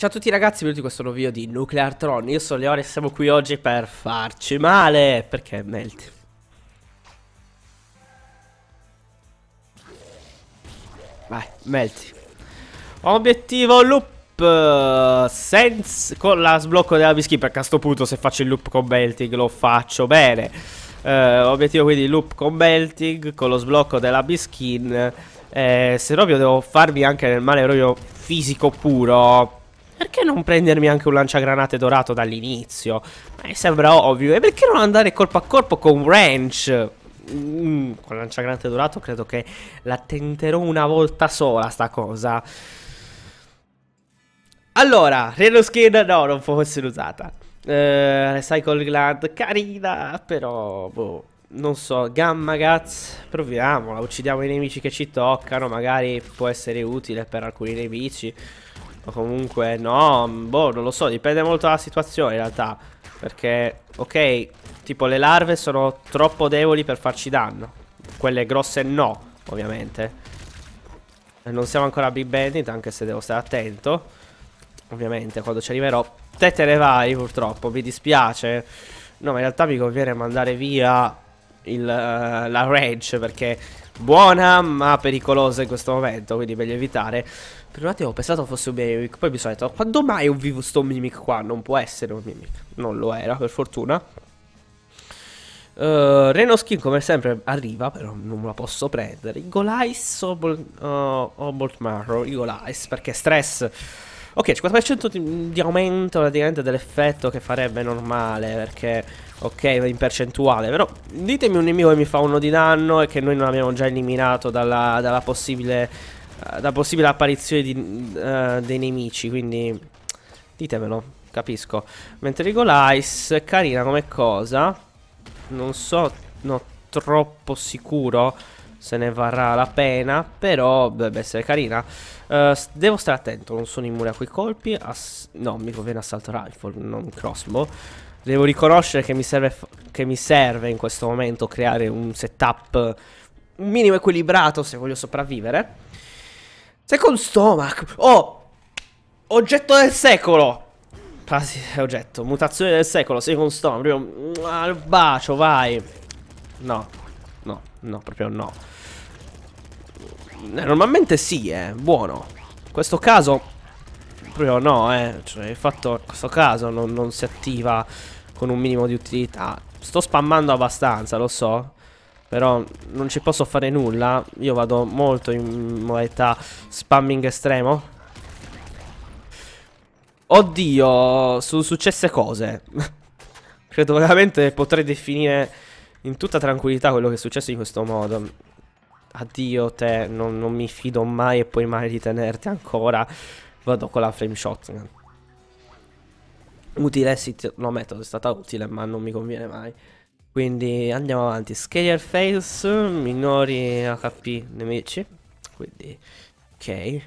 Ciao a tutti ragazzi, benvenuti in questo nuovo video di Nuclear Tron. Io sono Leone e siamo qui oggi per farci male, perché melt. Vai, melti. Obiettivo loop senza con la sblocco della bischi perché a sto punto se faccio il loop con Melting lo faccio bene. Uh, obiettivo quindi loop con belting con lo sblocco della biskin. Eh, se proprio devo farmi anche nel male proprio fisico puro perché non prendermi anche un lanciagranate dorato dall'inizio? Eh, sembra ovvio. E perché non andare corpo a corpo con Wrench? Mm, con lanciagranate dorato credo che la tenterò una volta sola sta cosa. Allora, Reno Skin no, non può essere usata. Eh, recycle Gland, carina, però... Boh. Non so, Gamma Guts, proviamola, uccidiamo i nemici che ci toccano, magari può essere utile per alcuni nemici. O comunque no, boh, non lo so, dipende molto dalla situazione in realtà. Perché, ok, tipo le larve sono troppo deboli per farci danno. Quelle grosse no, ovviamente. Eh, non siamo ancora a Big Bandit, anche se devo stare attento. Ovviamente, quando ci arriverò. Te te ne vai, purtroppo, mi dispiace. No, ma in realtà mi conviene mandare via il, uh, la rage, perché buona ma pericolosa in questo momento, quindi meglio evitare. Per un attimo ho pensato fosse un Mimic, poi mi sono detto, quando mai ho visto sto Mimic qua? Non può essere un Mimic. Non lo era, per fortuna. Uh, skin come sempre arriva, però non la posso prendere. eagle Golais o Bolt uh, eh, Marrow? Golais, perché stress... Ok, 50% di aumento praticamente dell'effetto che farebbe normale, perché... Ok, in percentuale. Però ditemi un nemico che mi fa uno di danno e che noi non abbiamo già eliminato dalla, dalla possibile, eh, da possibile apparizione di, uh, dei nemici. Quindi ditemelo, capisco. Mentre Rigolice carina come cosa. Non sono troppo sicuro se ne varrà la pena. Però dovrebbe essere carina. Uh, devo stare attento, non sono immune a quei colpi. no, mi conviene assalto rifle, non crossbow. Devo riconoscere che mi, serve, che mi serve in questo momento creare un setup un minimo equilibrato se voglio sopravvivere. Second stomach. Oh! Oggetto del secolo! Ah, eh, sì, oggetto. Mutazione del secolo, second stomach. Proprio, mm, al bacio, vai. No. No, no, proprio no. Eh, normalmente sì, eh. Buono. In questo caso proprio no, eh. Cioè, fatto in questo caso non, non si attiva con un minimo di utilità. Sto spammando abbastanza, lo so. Però non ci posso fare nulla. Io vado molto in modalità spamming estremo. Oddio, sono successe cose. Credo veramente potrei definire in tutta tranquillità quello che è successo in questo modo. Addio te, non, non mi fido mai e puoi mai di tenerti ancora vado con la frame shotgun. Utile, sì, lo metto, è stata utile, ma non mi conviene mai. Quindi andiamo avanti. Scarier fails, minori HP nemici. Quindi, ok. Eh,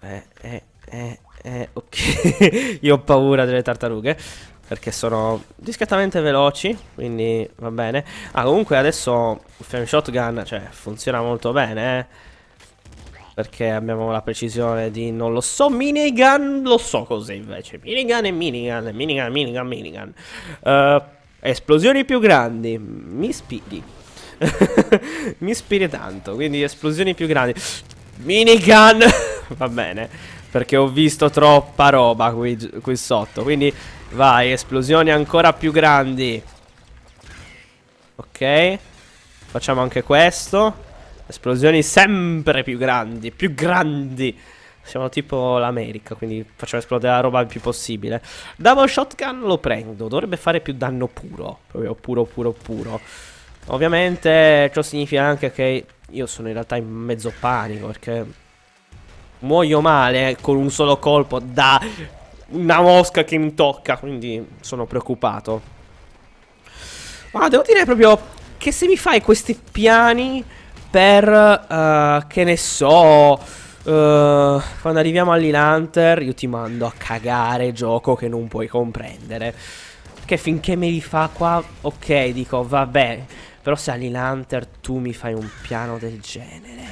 eh, eh, eh, ok. Io ho paura delle tartarughe. Perché sono discretamente veloci, quindi va bene. Ah, comunque adesso il frame shotgun, cioè, funziona molto bene, eh. Perché abbiamo la precisione di non lo so. Minigun lo so cos'è invece. Minigun e minigun, minigun, minigun, minigun. Uh, esplosioni più grandi. Mi ispiri. Mi ispiri tanto. Quindi esplosioni più grandi. Minigun. Va bene. Perché ho visto troppa roba qui, qui sotto. Quindi vai, esplosioni ancora più grandi. Ok. Facciamo anche questo. Esplosioni sempre più grandi, più grandi. Siamo tipo l'America, quindi facciamo esplodere la roba il più possibile. Double shotgun lo prendo, dovrebbe fare più danno puro. Proprio puro, puro, puro. Ovviamente ciò significa anche che io sono in realtà in mezzo panico perché muoio male eh, con un solo colpo da una mosca che mi tocca, quindi sono preoccupato. Ma devo dire proprio che se mi fai questi piani per, uh, che ne so, Uh, quando arriviamo alle io ti mando a cagare gioco che non puoi comprendere. Perché finché me li fa qua, ok, dico, vabbè. Però se alle tu mi fai un piano del genere.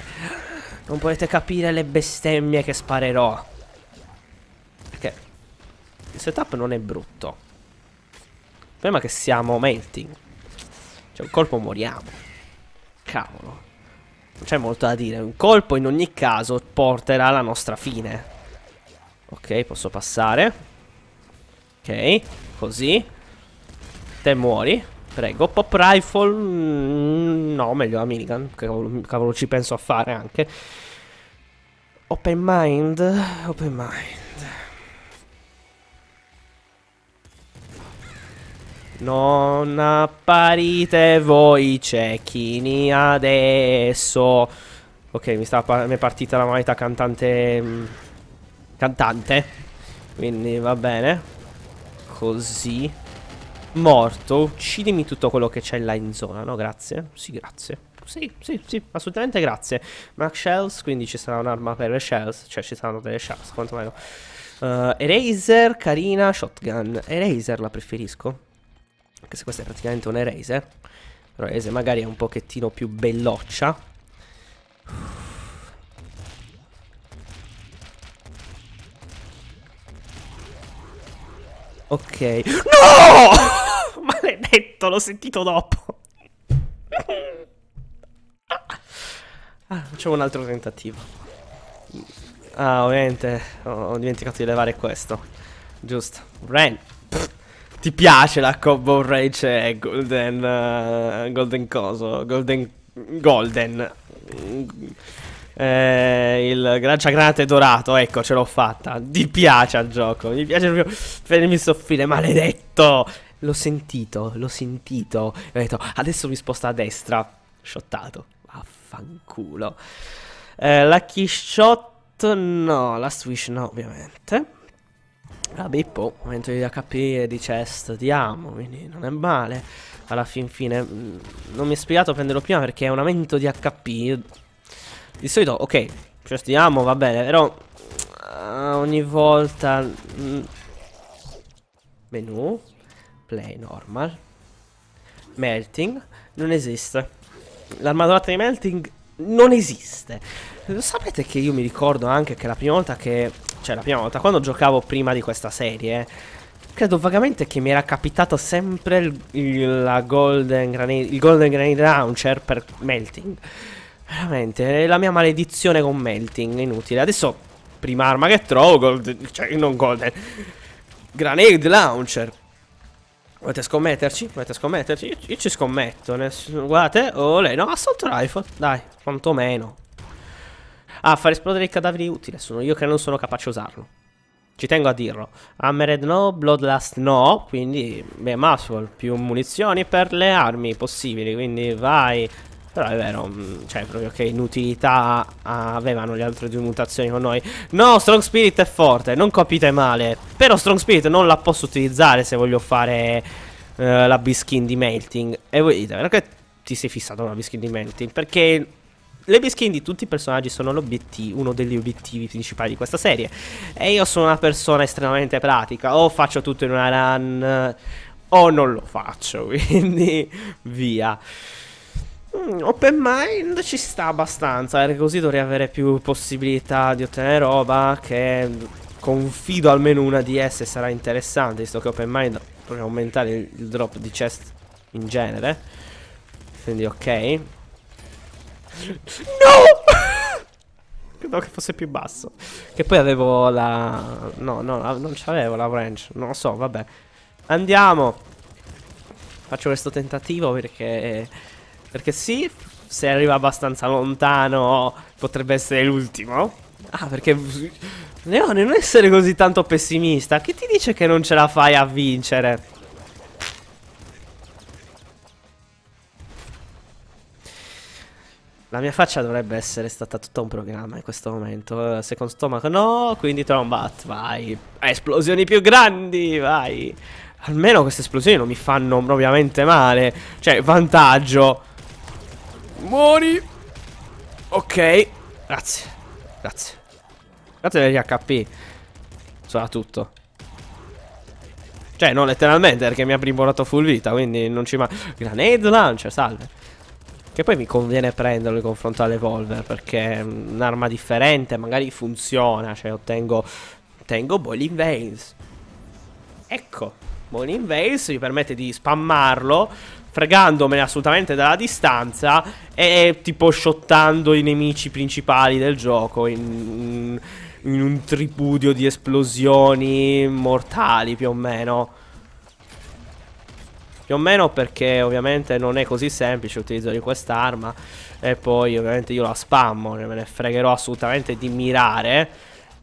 Non potete capire le bestemmie che sparerò. Perché il setup non è brutto. Il problema è che siamo melting. Cioè, un colpo moriamo. Cavolo c'è molto da dire. Un colpo in ogni caso porterà alla nostra fine. Ok, posso passare. Ok, così. Te muori. Prego, pop rifle. Mm, no, meglio la minigun. Cavolo, cavolo ci penso a fare anche. Open mind. Open mind. Non apparite voi cecchini adesso. Ok, mi, sta, mi è partita la moneta cantante... Mm, cantante. Quindi va bene. Così. Morto. Uccidimi tutto quello che c'è là in zona, no? Grazie. Sì, grazie. Sì, sì, sì, assolutamente grazie. Max Shells, quindi ci sarà un'arma per le Shells. Cioè ci saranno delle Shells, quantomeno. Uh, eraser, carina, shotgun. Eraser la preferisco. Anche se questa è praticamente un eraser. Eh. Però eraser magari è un pochettino più belloccia. Ok. No! Maledetto, l'ho sentito dopo. Ah, facciamo un altro tentativo. Ah, ovviamente ho dimenticato di levare questo. Giusto. Ren. Ti piace la combo Rage Golden uh, Golden Coso Golden Golden eh, il granciagranate dorato, ecco, ce l'ho fatta. Ti piace al gioco, mi piace proprio il soffile, maledetto. L'ho sentito, l'ho sentito. Ho detto, adesso mi sposta a destra. Shottato, vaffanculo. Eh, lucky shot, no, la swish no, ovviamente. La ah, Bippo, momento di HP e di chest di amo, quindi non è male. Alla fin fine, mm, non mi è spiegato prenderlo prima perché è un aumento di HP. Di solito, ok, chest cioè, di amo va bene, però uh, ogni volta... Mh, mm, menu, play normal, melting, non esiste. L'armadurata di melting non esiste. Sapete che io mi ricordo anche che la prima volta che cioè la prima volta, quando giocavo prima di questa serie, eh, credo vagamente che mi era capitato sempre il, il Golden Granate, il Golden Granate Launcher per Melting. Veramente, la mia maledizione con Melting, inutile. Adesso, prima arma che trovo, gold, cioè non Golden, Granate Launcher. Volete scommetterci? Volete scommetterci? Io, io ci scommetto. Guardate, oh lei, no, assault rifle. Dai, quantomeno. Ah, far esplodere i cadaveri è utile. Sono io che non sono capace a usarlo. Ci tengo a dirlo. Hammered no, Bloodlust no, quindi beh, Muscle, più munizioni per le armi possibili, quindi vai. Però è vero, mm, cioè proprio che inutilità avevano le altre due mutazioni con noi. No, Strong Spirit è forte, non capite male. Però Strong Spirit non la posso utilizzare se voglio fare uh, la biskin di melting. E voi dite, perché ti sei fissato con la biskin di melting? Perché le biskin di tutti i personaggi sono uno degli obiettivi principali di questa serie. E io sono una persona estremamente pratica. O faccio tutto in una run, o non lo faccio. Quindi, via. Mm, open mind ci sta abbastanza, perché così dovrei avere più possibilità di ottenere roba che confido almeno una di esse sarà interessante, visto che open mind dovrei aumentare il drop di chest in genere. Quindi ok. No! Credo che fosse più basso. Che poi avevo la... No, no, non c'avevo la wrench. Non lo so, vabbè. Andiamo. Faccio questo tentativo perché... Perché sì, se arriva abbastanza lontano potrebbe essere l'ultimo. Ah, perché... Leone, non essere così tanto pessimista. Che ti dice che non ce la fai a vincere? La mia faccia dovrebbe essere stata tutto un programma in questo momento. Eh, Second stomaco no, quindi Trombat, vai. Eh, esplosioni più grandi, vai. Almeno queste esplosioni non mi fanno propriamente male. Cioè, vantaggio. Muori. Ok. Grazie. Grazie. Grazie degli HP. Soprattutto. Cioè, no, letteralmente, perché mi ha primorato full vita, quindi non ci manca. Granade launcher, salve. Che poi mi conviene prenderlo in confronto all'Evolver perché è un'arma differente, magari funziona, cioè ottengo... Tengo Boiling Veils. Ecco, Boiling Veils mi permette di spammarlo fregandomene assolutamente dalla distanza e tipo shottando i nemici principali del gioco in, in un tripudio di esplosioni mortali più o meno. Più o meno perché ovviamente non è così semplice l'utilizzo di quest'arma E poi ovviamente io la spammo, me ne fregherò assolutamente di mirare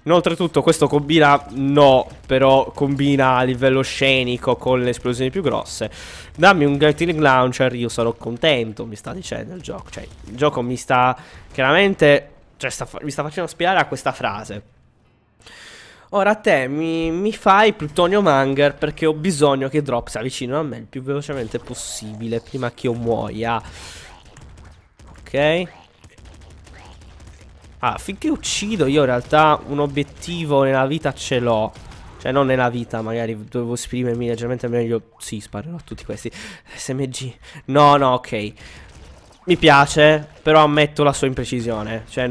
Inoltre tutto questo combina no, però combina a livello scenico con le esplosioni più grosse. Dammi un Gatling Launcher, io sarò contento, mi sta dicendo il gioco. Cioè, il gioco mi sta chiaramente, cioè sta, mi sta facendo aspirare a questa frase. Ora te mi, mi, fai Plutonio Manger perché ho bisogno che Drop si avvicino a me il più velocemente possibile prima che io muoia. Ok. Ah, finché uccido io in realtà un obiettivo nella vita ce l'ho. Cioè non nella vita, magari dovevo esprimermi leggermente meglio. Sì, sparerò a tutti questi. SMG. No, no, ok. Mi piace, però ammetto la sua imprecisione. Cioè,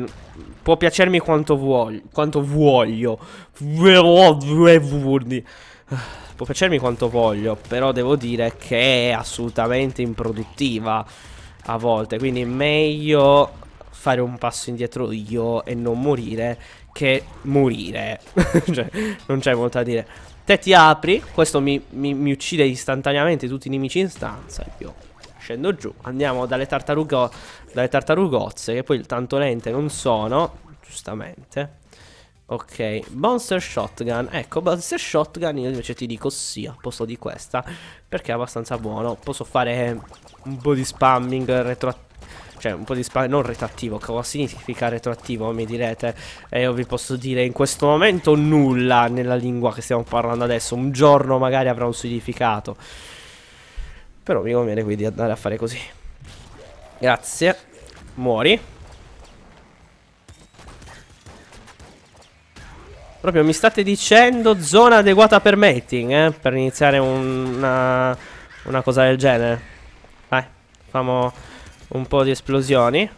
può piacermi quanto voglio. Quanto voglio. Può piacermi quanto voglio, però devo dire che è assolutamente improduttiva a volte. Quindi è meglio fare un passo indietro io e non morire che morire. cioè, non c'è molto da dire. Te ti apri, questo mi, mi, mi uccide istantaneamente tutti i nemici in stanza. Io Scendo giù Andiamo dalle, tartarugo dalle tartarugozze Che poi tanto lente non sono Giustamente Ok, Monster Shotgun. Ecco, Monster Shotgun io invece ti dico sì al posto di questa. Perché è abbastanza buono. Posso fare un po' di spamming retroattivo. Cioè, un po' di spamming, non retroattivo. Cosa significa retroattivo, mi direte? E io vi posso dire in questo momento nulla nella lingua che stiamo parlando adesso. Un giorno magari avrà un significato. Però mi conviene quindi andare a fare così. Grazie. Muori. Proprio mi state dicendo zona adeguata per mating, eh? Per iniziare una, una, cosa del genere. Vai, facciamo un po' di esplosioni.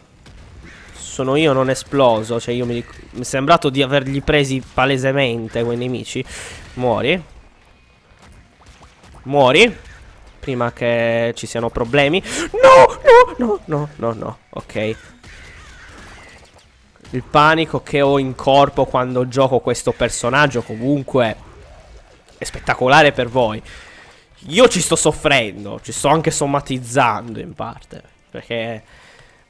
Sono io non esploso, cioè io mi, mi è sembrato di avergli presi palesemente quei nemici. Muori. Muori prima che ci siano problemi. No, no, no, no, no, no. Ok. Il panico che ho in corpo quando gioco questo personaggio comunque è spettacolare per voi. Io ci sto soffrendo, ci sto anche somatizzando in parte, perché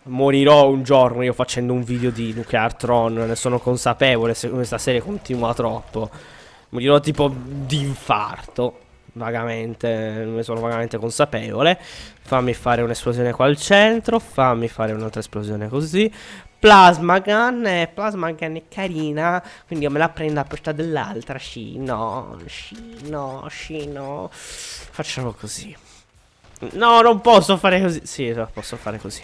morirò un giorno io facendo un video di Nuclear Tron, ne sono consapevole se questa serie continua troppo. Morirò tipo di infarto vagamente, ne sono vagamente consapevole. Fammi fare un'esplosione qua al centro, fammi fare un'altra esplosione così. Plasma Gun, eh, Plasma Gun è carina, quindi io me la prendo a portata dell'altra, sì, no, sì, no, sì, no. Facciamo così. No, non posso fare così. Sì, esatto, posso fare così.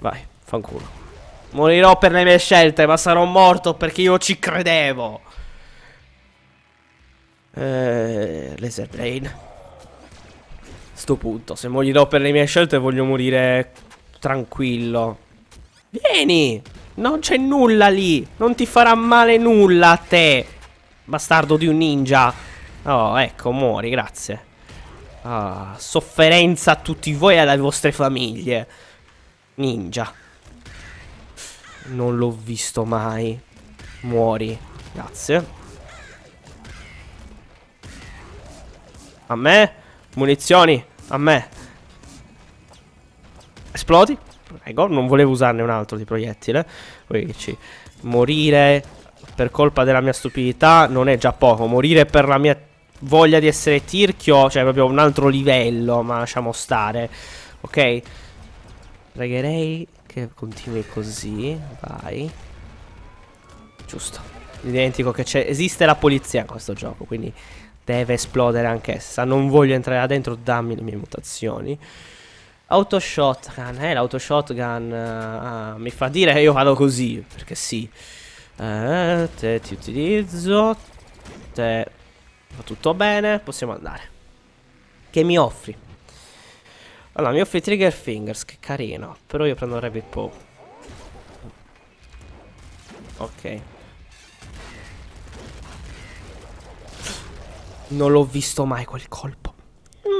Vai, fanculo. Morirò per le mie scelte, ma sarò morto perché io ci credevo. Eh, laser Blade. Sto punto, se gli do per le mie scelte voglio morire tranquillo. Vieni! Non c'è nulla lì! Non ti farà male nulla a te! Bastardo di un ninja! Oh, ecco, muori, grazie. Ah, sofferenza a tutti voi e alle vostre famiglie. Ninja. Non l'ho visto mai. Muori. Grazie. A me. Munizioni. A me. Esplodi. Prego, non volevo usarne un altro di proiettile. Vedici. Morire per colpa della mia stupidità non è già poco. Morire per la mia voglia di essere tirchio, cioè proprio un altro livello, ma lasciamo stare. Ok? Pregherei che continui così. Vai. Giusto. Identico che c'è. Esiste la polizia in questo gioco, quindi deve esplodere anch'essa. Non voglio entrare là dentro, dammi le mie mutazioni. Autoshotgun, eh, l'autoshotgun shotgun uh, eh, ah, mi fa dire che eh, io vado così, perché sì. Eh, te ti utilizzo, te va tutto bene, possiamo andare. Che mi offri? Allora, mi offri Trigger Fingers, che carino, però io prendo Rabbit Paw. Ok. Non l'ho visto mai quel colpo.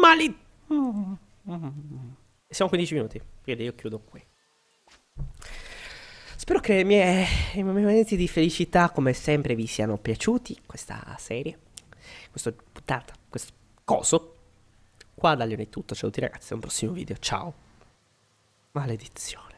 Mali... Mm. Siamo 15 minuti, quindi io chiudo qui. Spero che mie, i miei momenti di felicità, come sempre, vi siano piaciuti. Questa serie, Questo puntata, questo coso. Qua da Leone è tutto, ciao a tutti ragazzi, un prossimo video, ciao. Maledizione.